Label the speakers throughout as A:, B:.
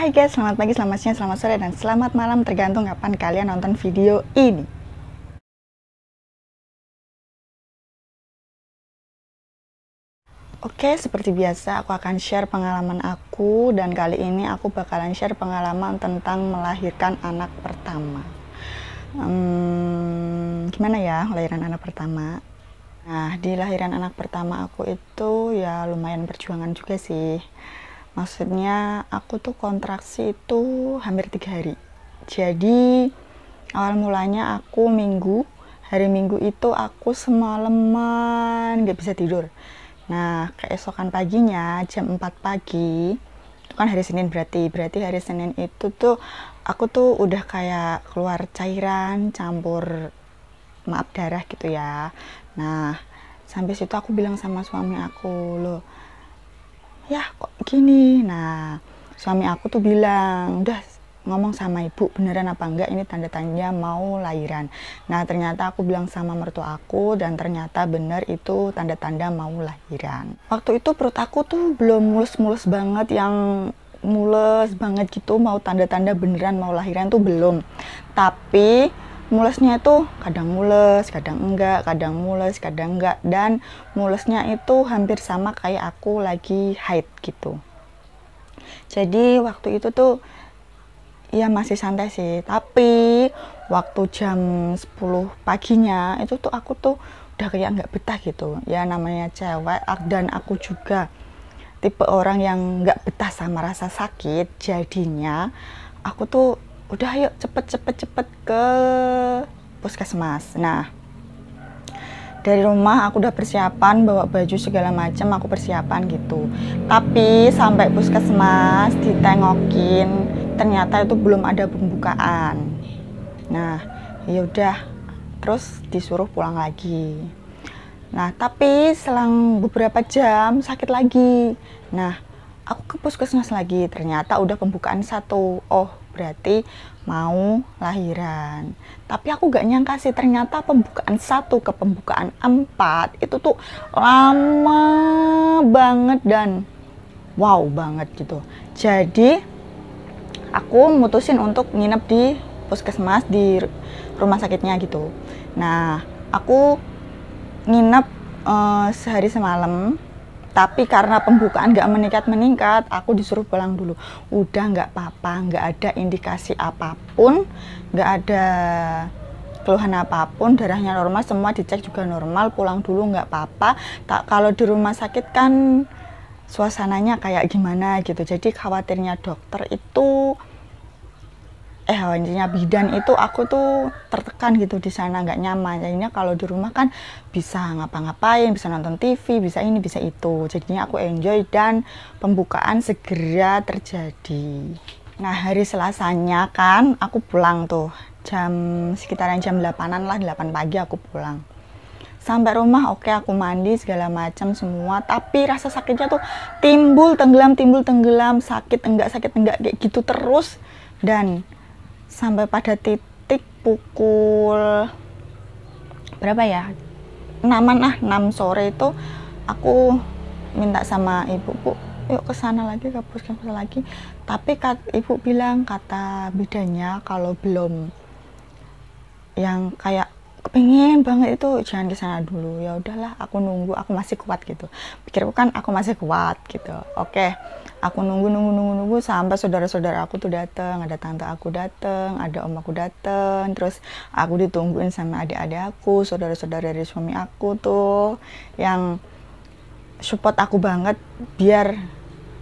A: Hai guys, selamat pagi, selamat siang, selamat sore, dan selamat malam tergantung kapan kalian nonton video ini. Oke, seperti biasa aku akan share pengalaman aku dan kali ini aku bakalan share pengalaman tentang melahirkan anak pertama. Hmm, gimana ya lahiran anak pertama? Nah, di lahiran anak pertama aku itu ya lumayan perjuangan juga sih maksudnya aku tuh kontraksi itu hampir tiga hari jadi awal mulanya aku minggu hari minggu itu aku semalaman nggak bisa tidur nah keesokan paginya jam 4 pagi itu kan hari Senin berarti berarti hari Senin itu tuh aku tuh udah kayak keluar cairan campur maaf darah gitu ya nah sampai situ aku bilang sama suami aku loh ya kok gini nah suami aku tuh bilang udah ngomong sama ibu beneran apa enggak ini tanda tanya mau lahiran nah ternyata aku bilang sama mertua aku dan ternyata bener itu tanda-tanda mau lahiran waktu itu perut aku tuh belum mulus-mulus banget yang mulus banget gitu mau tanda-tanda beneran mau lahiran tuh belum tapi mulesnya itu kadang mules, kadang enggak, kadang mules, kadang enggak dan mulesnya itu hampir sama kayak aku lagi haid gitu. Jadi waktu itu tuh ya masih santai sih, tapi waktu jam 10 paginya itu tuh aku tuh udah kayak enggak betah gitu. Ya namanya cewek dan aku juga tipe orang yang enggak betah sama rasa sakit, jadinya aku tuh udah yuk cepet cepet cepet ke puskesmas nah dari rumah aku udah persiapan bawa baju segala macam aku persiapan gitu tapi sampai puskesmas ditengokin ternyata itu belum ada pembukaan nah yaudah terus disuruh pulang lagi nah tapi selang beberapa jam sakit lagi nah aku ke puskesmas lagi ternyata udah pembukaan satu oh berarti mau lahiran tapi aku gak nyangka sih ternyata pembukaan satu ke pembukaan empat itu tuh lama banget dan wow banget gitu jadi aku mutusin untuk nginep di puskesmas di rumah sakitnya gitu nah aku nginep uh, sehari semalam tapi karena pembukaan nggak meningkat meningkat aku disuruh pulang dulu udah nggak apa-apa nggak ada indikasi apapun nggak ada keluhan apapun darahnya normal semua dicek juga normal pulang dulu nggak apa-apa tak kalau di rumah sakit kan suasananya kayak gimana gitu jadi khawatirnya dokter itu eh hawanya bidan itu aku tuh tertekan gitu di sana nggak nyaman jadinya kalau di rumah kan bisa ngapa-ngapain bisa nonton TV bisa ini bisa itu jadinya aku enjoy dan pembukaan segera terjadi nah hari Selasanya kan aku pulang tuh jam sekitaran jam 8an lah 8 pagi aku pulang sampai rumah oke okay, aku mandi segala macam semua tapi rasa sakitnya tuh timbul tenggelam timbul tenggelam sakit enggak sakit enggak kayak gitu terus dan sampai pada titik pukul berapa ya 6 ah 6 sore itu aku minta sama ibu bu yuk ke sana lagi ke puskesmas lagi tapi kat, ibu bilang kata bedanya kalau belum yang kayak pengen banget itu jangan ke sana dulu ya udahlah aku nunggu aku masih kuat gitu pikirku kan aku masih kuat gitu oke aku nunggu nunggu nunggu nunggu sampai saudara saudara aku tuh dateng ada tante aku dateng ada om aku dateng terus aku ditungguin sama adik adik aku saudara saudara dari suami aku tuh yang support aku banget biar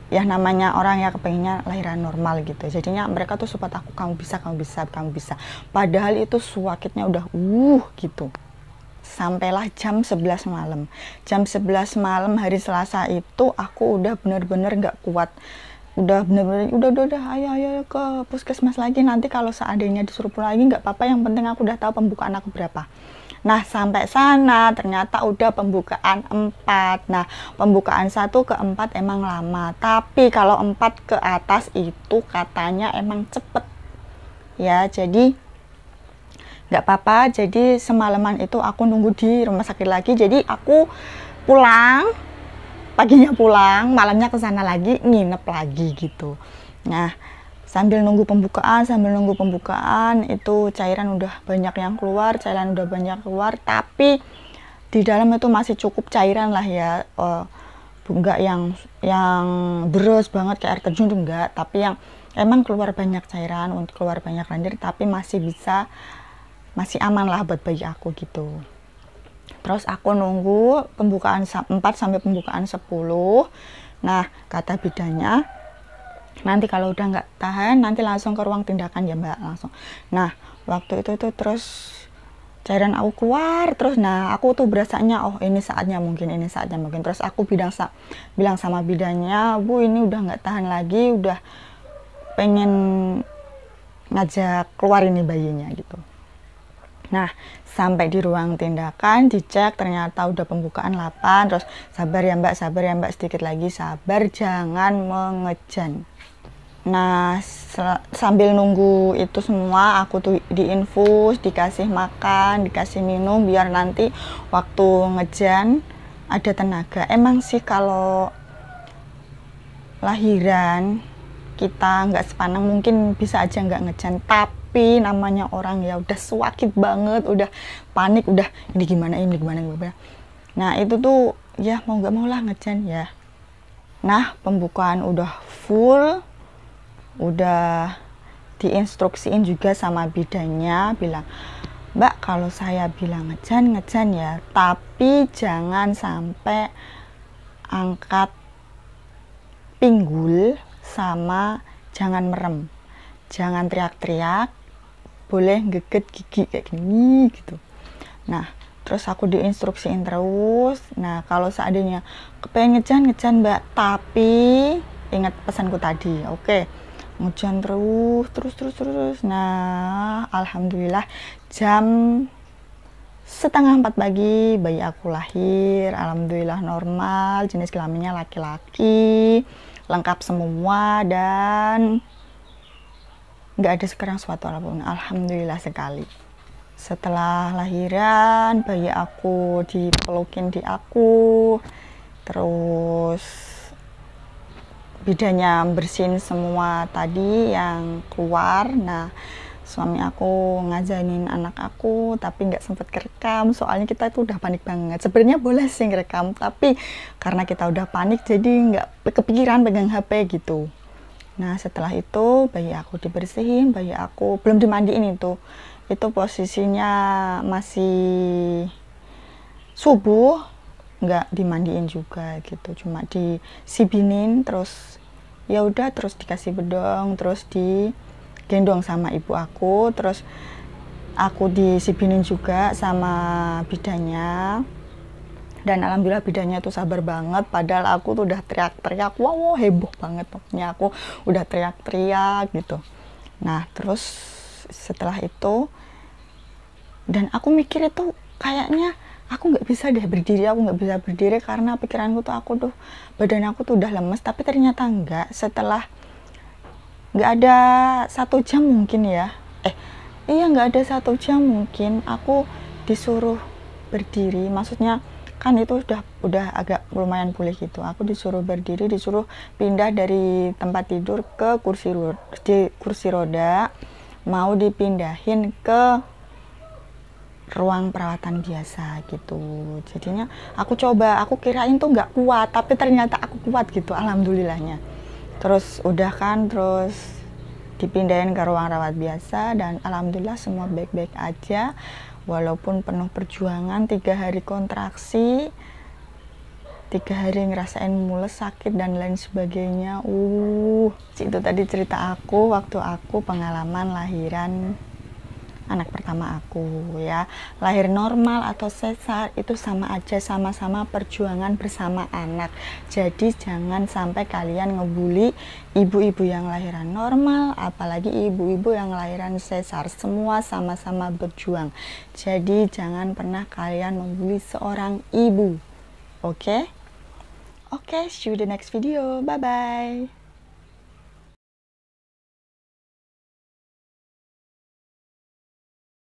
A: ya namanya orang yang kepengennya lahiran normal gitu jadinya mereka tuh support aku kamu bisa kamu bisa kamu bisa padahal itu suakitnya udah uh gitu sampailah jam 11 malam jam 11 malam hari Selasa itu aku udah bener-bener nggak kuat udah bener-bener udah udah udah ayo ayo ke puskesmas lagi nanti kalau seandainya disuruh pulang lagi nggak apa-apa yang penting aku udah tahu pembukaan aku berapa Nah, sampai sana ternyata udah pembukaan 4. Nah, pembukaan 1 ke 4 emang lama, tapi kalau 4 ke atas itu katanya emang cepet. Ya, jadi nggak apa-apa. Jadi semalaman itu aku nunggu di rumah sakit lagi. Jadi aku pulang paginya pulang, malamnya ke sana lagi, nginep lagi gitu. Nah, sambil nunggu pembukaan sambil nunggu pembukaan itu cairan udah banyak yang keluar cairan udah banyak keluar tapi di dalam itu masih cukup cairan lah ya uh, yang yang deres banget kayak air terjun enggak tapi yang emang keluar banyak cairan untuk keluar banyak lendir tapi masih bisa masih aman lah buat bayi aku gitu terus aku nunggu pembukaan 4 sampai pembukaan 10 nah kata bidanya nanti kalau udah nggak tahan nanti langsung ke ruang tindakan ya mbak langsung nah waktu itu tuh terus cairan aku keluar terus nah aku tuh berasanya oh ini saatnya mungkin ini saatnya mungkin terus aku bilang sa bilang sama bidannya bu ini udah nggak tahan lagi udah pengen ngajak keluar ini bayinya gitu Nah, sampai di ruang tindakan dicek ternyata udah pembukaan 8 terus sabar ya Mbak, sabar ya Mbak sedikit lagi sabar jangan mengejan. Nah, sambil nunggu itu semua aku tuh diinfus, dikasih makan, dikasih minum biar nanti waktu ngejan ada tenaga. Emang sih kalau lahiran kita nggak sepanang mungkin bisa aja nggak ngejan, tapi tapi namanya orang ya udah sakit banget udah panik udah ini gimana ini gimana ini gimana nah itu tuh ya mau nggak mau lah ngejan ya nah pembukaan udah full udah diinstruksiin juga sama bidanya bilang mbak kalau saya bilang ngejan ngejan ya tapi jangan sampai angkat pinggul sama jangan merem jangan teriak-teriak boleh geget gigi kayak gini gitu nah terus aku diinstruksiin terus nah kalau seadanya kepengen ngejan ngejan mbak tapi ingat pesanku tadi oke okay. ngejan terus terus terus terus nah alhamdulillah jam setengah empat pagi bayi aku lahir alhamdulillah normal jenis kelaminnya laki-laki lengkap semua dan nggak ada sekarang suatu apapun alhamdulillah sekali setelah lahiran bayi aku dipelukin di aku terus bidanya bersin semua tadi yang keluar nah suami aku ngajarin anak aku tapi nggak sempet kerekam soalnya kita itu udah panik banget sebenarnya boleh sih ngerekam tapi karena kita udah panik jadi nggak kepikiran pegang HP gitu Nah setelah itu bayi aku dibersihin, bayi aku belum dimandiin itu. Itu posisinya masih subuh, nggak dimandiin juga gitu. Cuma disibinin terus ya udah terus dikasih bedong, terus digendong sama ibu aku, terus aku disibinin juga sama bidanya dan alhamdulillah bidannya tuh sabar banget padahal aku tuh udah teriak-teriak wow, wow heboh banget pokoknya aku udah teriak-teriak gitu nah terus setelah itu dan aku mikir itu kayaknya aku nggak bisa deh berdiri aku nggak bisa berdiri karena pikiranku tuh aku tuh badan aku tuh udah lemes tapi ternyata enggak. setelah nggak ada satu jam mungkin ya eh iya nggak ada satu jam mungkin aku disuruh berdiri maksudnya kan itu udah udah agak lumayan pulih gitu aku disuruh berdiri disuruh pindah dari tempat tidur ke kursi di kursi roda mau dipindahin ke ruang perawatan biasa gitu jadinya aku coba aku kirain tuh nggak kuat tapi ternyata aku kuat gitu alhamdulillahnya terus udah kan terus dipindahin ke ruang rawat biasa dan alhamdulillah semua baik-baik aja walaupun penuh perjuangan tiga hari kontraksi tiga hari ngerasain mules sakit dan lain sebagainya uh itu tadi cerita aku waktu aku pengalaman lahiran anak pertama aku ya lahir normal atau sesar itu sama aja sama-sama perjuangan bersama anak jadi jangan sampai kalian ngebully ibu-ibu yang lahiran normal apalagi ibu-ibu yang lahiran sesar semua sama-sama berjuang jadi jangan pernah kalian membuli seorang ibu oke okay? oke okay, see you the next video bye bye